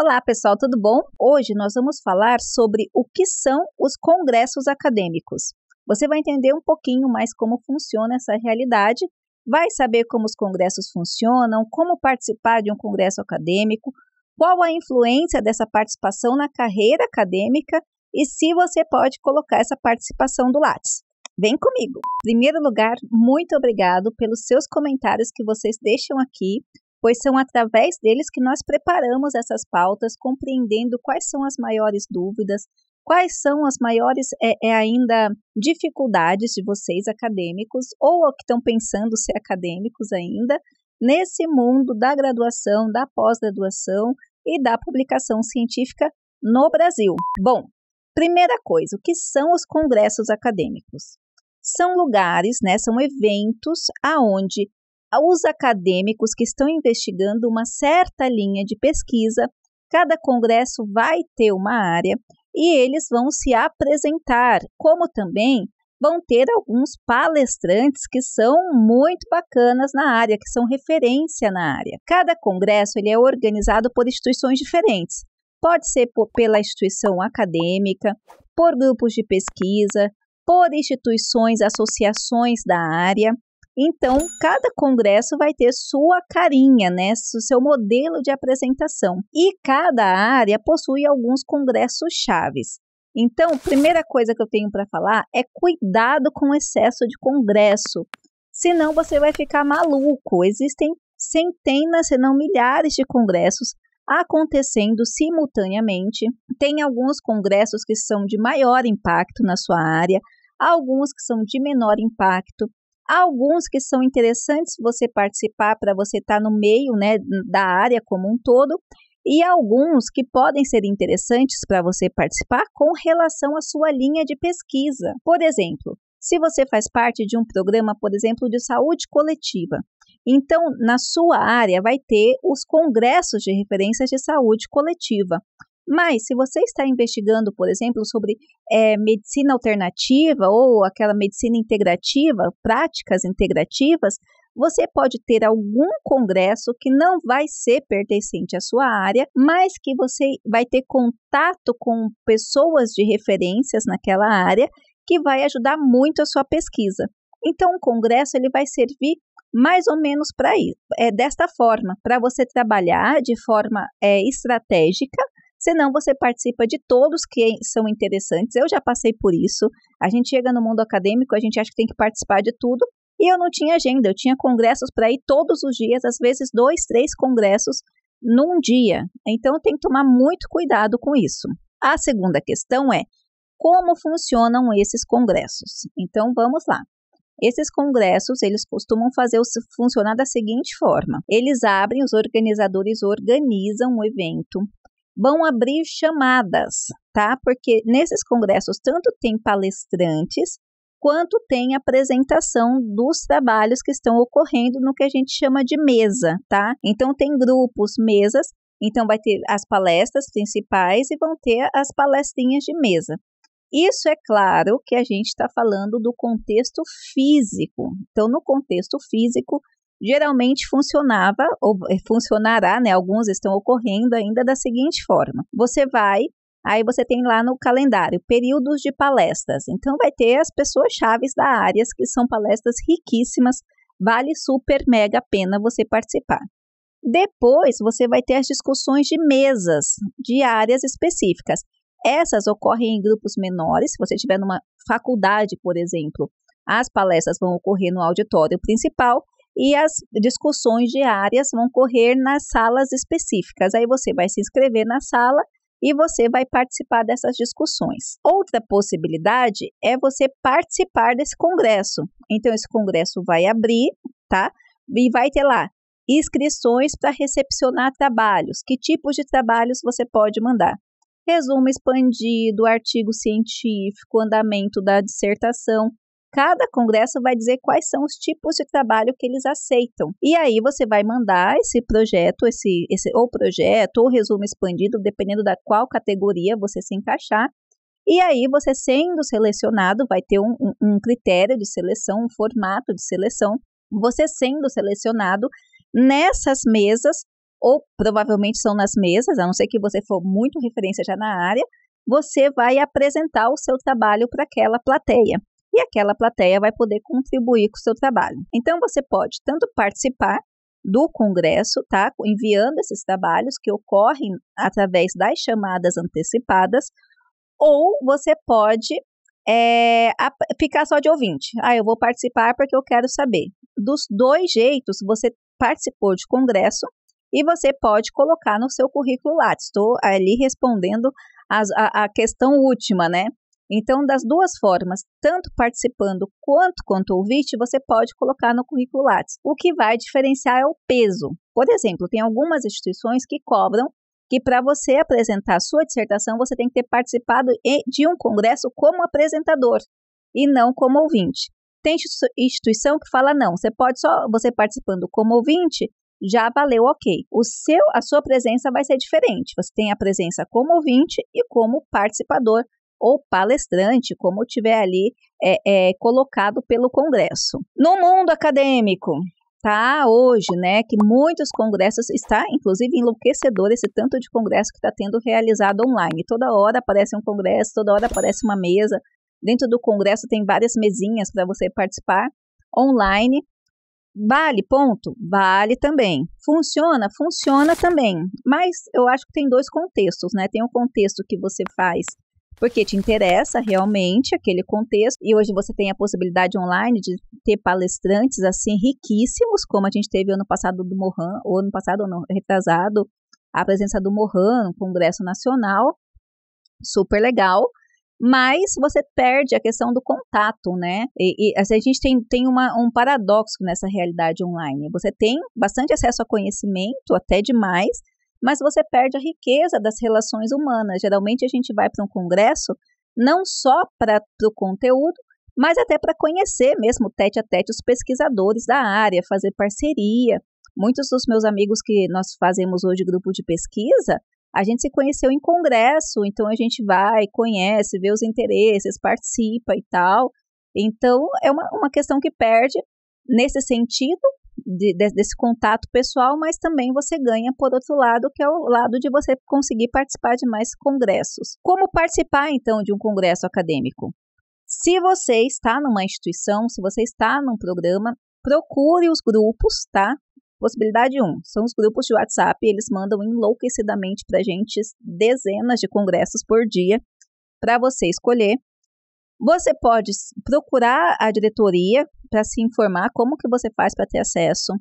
Olá, pessoal, tudo bom? Hoje nós vamos falar sobre o que são os congressos acadêmicos. Você vai entender um pouquinho mais como funciona essa realidade, vai saber como os congressos funcionam, como participar de um congresso acadêmico, qual a influência dessa participação na carreira acadêmica e se você pode colocar essa participação do Lattes. Vem comigo! Em primeiro lugar, muito obrigado pelos seus comentários que vocês deixam aqui pois são através deles que nós preparamos essas pautas, compreendendo quais são as maiores dúvidas, quais são as maiores é, é ainda dificuldades de vocês acadêmicos ou que estão pensando ser acadêmicos ainda nesse mundo da graduação, da pós-graduação e da publicação científica no Brasil. Bom, primeira coisa, o que são os congressos acadêmicos? São lugares, né, são eventos aonde os acadêmicos que estão investigando uma certa linha de pesquisa. Cada congresso vai ter uma área e eles vão se apresentar, como também vão ter alguns palestrantes que são muito bacanas na área, que são referência na área. Cada congresso ele é organizado por instituições diferentes. Pode ser por, pela instituição acadêmica, por grupos de pesquisa, por instituições, associações da área. Então, cada congresso vai ter sua carinha, né, seu modelo de apresentação. E cada área possui alguns congressos chaves. Então, primeira coisa que eu tenho para falar é cuidado com o excesso de congresso. Senão você vai ficar maluco. Existem centenas, se não milhares de congressos acontecendo simultaneamente. Tem alguns congressos que são de maior impacto na sua área, alguns que são de menor impacto alguns que são interessantes você participar para você estar tá no meio né, da área como um todo, e alguns que podem ser interessantes para você participar com relação à sua linha de pesquisa. Por exemplo, se você faz parte de um programa, por exemplo, de saúde coletiva, então na sua área vai ter os congressos de referências de saúde coletiva, mas se você está investigando, por exemplo, sobre é, medicina alternativa ou aquela medicina integrativa, práticas integrativas, você pode ter algum congresso que não vai ser pertencente à sua área, mas que você vai ter contato com pessoas de referências naquela área que vai ajudar muito a sua pesquisa. Então, o congresso ele vai servir mais ou menos para é eh, desta forma, para você trabalhar de forma é, estratégica senão você participa de todos que é, são interessantes. Eu já passei por isso. A gente chega no mundo acadêmico, a gente acha que tem que participar de tudo. E eu não tinha agenda, eu tinha congressos para ir todos os dias, às vezes dois, três congressos num dia. Então tem que tomar muito cuidado com isso. A segunda questão é como funcionam esses congressos. Então vamos lá. Esses congressos, eles costumam fazer funcionar da seguinte forma: eles abrem, os organizadores organizam o evento, vão abrir chamadas, tá? Porque nesses congressos tanto tem palestrantes quanto tem apresentação dos trabalhos que estão ocorrendo no que a gente chama de mesa, tá? Então tem grupos, mesas, então vai ter as palestras principais e vão ter as palestrinhas de mesa. Isso é claro que a gente está falando do contexto físico. Então, no contexto físico, geralmente funcionava ou eh, funcionará, né? Alguns estão ocorrendo ainda da seguinte forma: você vai Aí você tem lá no calendário períodos de palestras. Então vai ter as pessoas chaves da área, que são palestras riquíssimas, vale super mega pena você participar. Depois você vai ter as discussões de mesas de áreas específicas. Essas ocorrem em grupos menores. Se você estiver numa faculdade, por exemplo, as palestras vão ocorrer no auditório principal e as discussões diárias vão correr nas salas específicas. Aí você vai se inscrever na sala e você vai participar dessas discussões. Outra possibilidade é você participar desse congresso. Então esse congresso vai abrir, tá? E vai ter lá inscrições para recepcionar trabalhos. Que tipos de trabalhos você pode mandar? Resumo expandido, artigo científico, andamento da dissertação. Cada congresso vai dizer quais são os tipos de trabalho que eles aceitam. E aí você vai mandar esse projeto, esse, esse ou projeto, ou resumo expandido, dependendo da qual categoria você se encaixar, e aí, você sendo selecionado, vai ter um, um, um, critério de seleção, um formato de seleção. Você sendo selecionado nessas mesas, ou provavelmente são nas mesas, a não ser que você for muito referência já na área, você vai apresentar o seu trabalho para aquela plateia e aquela plateia vai poder contribuir com o seu trabalho. Então você pode tanto participar do Congresso, tá? Enviando esses trabalhos que ocorrem através das chamadas antecipadas, ou você pode é, ficar só de ouvinte. Ah, eu vou participar porque eu quero saber. Dos dois jeitos, você participou de Congresso e você pode colocar no seu currículo lá. Estou ali respondendo as, a, a questão última, né? Então, das duas formas, tanto participando quanto quanto ouvinte, você pode colocar no currículo Lattes. O que vai diferenciar é o peso. Por exemplo, tem algumas instituições que cobram que para você apresentar a sua dissertação, você tem que ter participado de um congresso como apresentador e não como ouvinte. Tem instituição que fala não, você pode só você participando como ouvinte, já valeu OK. O seu a sua presença vai ser diferente. Você tem a presença como ouvinte e como participador ou palestrante, como tiver ali é, é, colocado pelo Congresso. No mundo acadêmico, tá hoje, né, que muitos congressos está, inclusive, enlouquecedor esse tanto de congresso que está tendo realizado online. Toda hora aparece um congresso, toda hora aparece uma mesa. Dentro do congresso tem várias mesinhas para você participar online. Vale, ponto? Vale também. Funciona? Funciona também. Mas eu acho que tem dois contextos, né? Tem o um contexto que você faz porque te interessa realmente aquele contexto. E hoje você tem a possibilidade online de ter palestrantes assim riquíssimos, como a gente teve ano passado do Mohan, ou ano passado ou retrasado, a presença do Mohan no Congresso Nacional. Super legal mas você perde a questão do contato, né? E, e assim, a gente tem, tem uma, um paradoxo nessa realidade online. Você tem bastante acesso a conhecimento, até demais, mas você perde a riqueza das relações humanas. Geralmente a gente vai para um congresso não só para o conteúdo, mas até para conhecer mesmo tete a tete os pesquisadores da área, fazer parceria. Muitos dos meus amigos que nós fazemos hoje grupo de pesquisa, a gente se conheceu em congresso, então a gente vai, conhece, vê os interesses, participa e tal. Então é uma, uma questão que perde nesse sentido de, de, desse contato pessoal, mas também você ganha, por outro lado, que é o lado de você conseguir participar de mais congressos. Como participar, então, de um congresso acadêmico? Se você está numa instituição, se você está num programa, procure os grupos, tá? Possibilidade 1, um, são os grupos de WhatsApp, eles mandam enlouquecidamente para gente dezenas de congressos por dia para você escolher. Você pode procurar a diretoria para se informar como que você faz para ter acesso.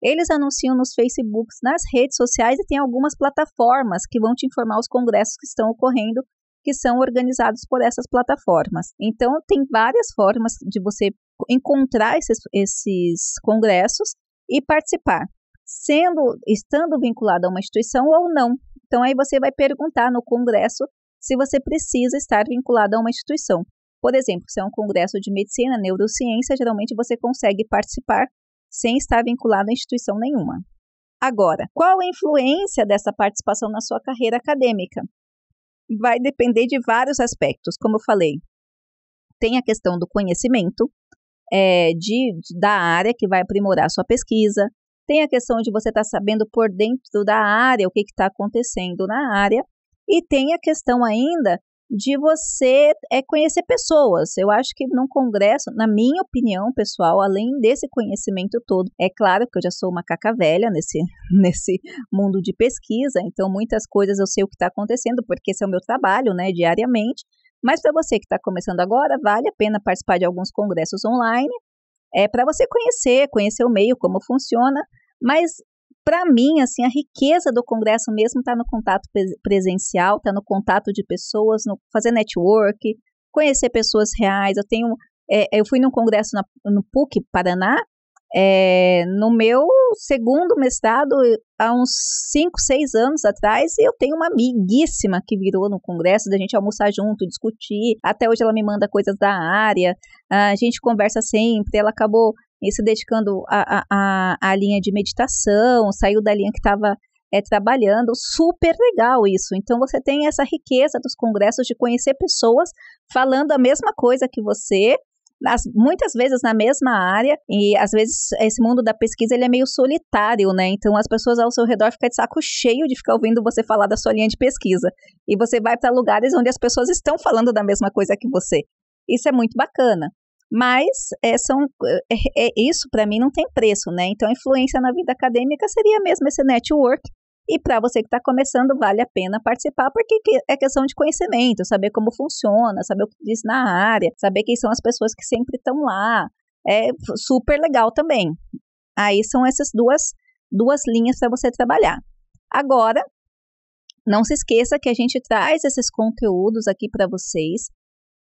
Eles anunciam nos Facebooks, nas redes sociais e tem algumas plataformas que vão te informar os congressos que estão ocorrendo, que são organizados por essas plataformas. Então, tem várias formas de você encontrar esses, esses congressos e participar, sendo estando vinculado a uma instituição ou não. Então, aí você vai perguntar no congresso se você precisa estar vinculado a uma instituição. Por exemplo, se é um congresso de medicina, neurociência, geralmente você consegue participar sem estar vinculado a instituição nenhuma. Agora, qual a influência dessa participação na sua carreira acadêmica? Vai depender de vários aspectos, como eu falei. Tem a questão do conhecimento é, de, da área que vai aprimorar a sua pesquisa, tem a questão de você estar tá sabendo por dentro da área o que está acontecendo na área, e tem a questão ainda de você é conhecer pessoas. Eu acho que num congresso, na minha opinião pessoal, além desse conhecimento todo, é claro que eu já sou uma caca velha nesse, nesse mundo de pesquisa, então muitas coisas eu sei o que está acontecendo, porque esse é o meu trabalho, né, diariamente. Mas para você que está começando agora, vale a pena participar de alguns congressos online, é para você conhecer, conhecer o meio, como funciona, mas para mim, assim, a riqueza do congresso mesmo está no contato presencial, está no contato de pessoas, no fazer network, conhecer pessoas reais. Eu tenho, é, eu fui num congresso na, no PUC Paraná. É, no meu segundo mestrado, há uns 5, 6 anos atrás, eu tenho uma amiguíssima que virou no congresso, da gente almoçar junto, discutir. Até hoje ela me manda coisas da área, a gente conversa sempre. Ela acabou e se dedicando à a, a, a, linha de meditação, saiu da linha que estava é, trabalhando, super legal isso. Então você tem essa riqueza dos congressos de conhecer pessoas falando a mesma coisa que você, as, muitas vezes na mesma área e às vezes esse mundo da pesquisa ele é meio solitário, né? Então as pessoas ao seu redor ficam de saco cheio de ficar ouvindo você falar da sua linha de pesquisa e você vai para lugares onde as pessoas estão falando da mesma coisa que você. Isso é muito bacana. Mas é, são, é, é, é isso para mim não tem preço, né? Então, a influência na vida acadêmica seria mesmo esse network. E para você que está começando, vale a pena participar, porque é questão de conhecimento, saber como funciona, saber o que diz na área, saber quem são as pessoas que sempre estão lá. É super legal também. Aí são essas duas, duas linhas para você trabalhar. Agora, não se esqueça que a gente traz esses conteúdos aqui para vocês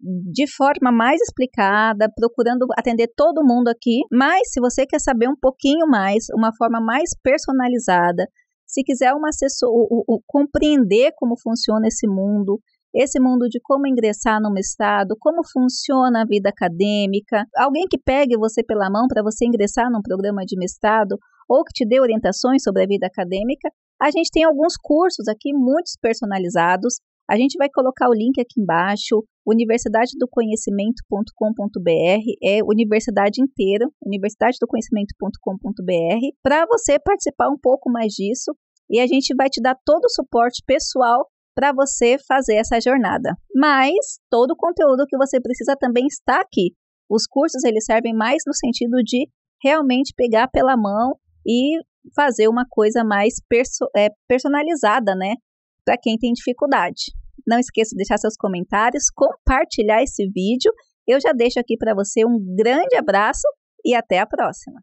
de forma mais explicada, procurando atender todo mundo aqui. Mas se você quer saber um pouquinho mais, uma forma mais personalizada, se quiser uma assessor, o, o, compreender como funciona esse mundo, esse mundo de como ingressar num estado, como funciona a vida acadêmica, alguém que pegue você pela mão para você ingressar num programa de mestrado ou que te dê orientações sobre a vida acadêmica, a gente tem alguns cursos aqui muito personalizados a gente vai colocar o link aqui embaixo, universidadedoconhecimento.com.br é universidade inteira, universidadedoconhecimento.com.br, para você participar um pouco mais disso e a gente vai te dar todo o suporte pessoal para você fazer essa jornada. Mas todo o conteúdo que você precisa também está aqui. Os cursos eles servem mais no sentido de realmente pegar pela mão e fazer uma coisa mais perso é, personalizada, né, para quem tem dificuldade. Não esqueça de deixar seus comentários, compartilhar esse vídeo. Eu já deixo aqui para você um grande abraço e até a próxima.